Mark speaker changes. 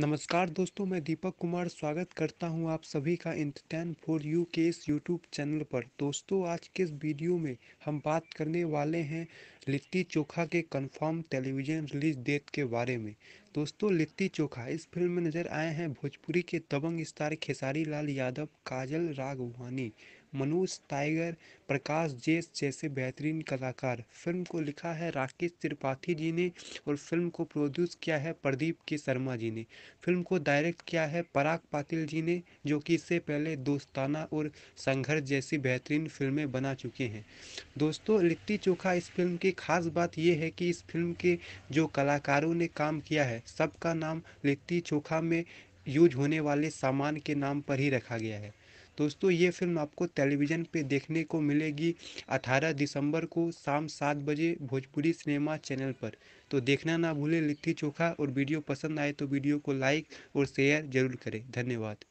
Speaker 1: नमस्कार दोस्तों मैं दीपक कुमार स्वागत करता हूं आप सभी का इंटरटेन फॉर यू के इस यूट्यूब चैनल पर दोस्तों आज के इस वीडियो में हम बात करने वाले हैं लिट्टी चोखा के कंफर्म टेलीविज़न रिलीज डेट के बारे में दोस्तों लिट्टी चोखा इस फिल्म में नजर आए हैं भोजपुरी के दबंग स्टार खेसारी लाल यादव काजल राघवानी मनोज टाइगर प्रकाश जेस जैसे बेहतरीन कलाकार फिल्म को लिखा है राकेश त्रिपाठी जी ने और फिल्म को प्रोड्यूस किया है प्रदीप के शर्मा जी ने फिल्म को डायरेक्ट किया है पराग पाटिल जी ने जो कि इससे पहले दोस्ताना और संघर्ष जैसी बेहतरीन फिल्में बना चुके हैं दोस्तों लिट्टी चोखा इस फिल्म की खास बात यह है कि इस फिल्म के जो कलाकारों ने काम किया है सबका नाम लिट्टी चोखा में यूज होने वाले सामान के नाम पर ही रखा गया है दोस्तों ये फिल्म आपको टेलीविज़न पे देखने को मिलेगी 18 दिसंबर को शाम सात बजे भोजपुरी सिनेमा चैनल पर तो देखना ना भूलें लिट्टी चोखा और वीडियो पसंद आए तो वीडियो को लाइक और शेयर ज़रूर करें धन्यवाद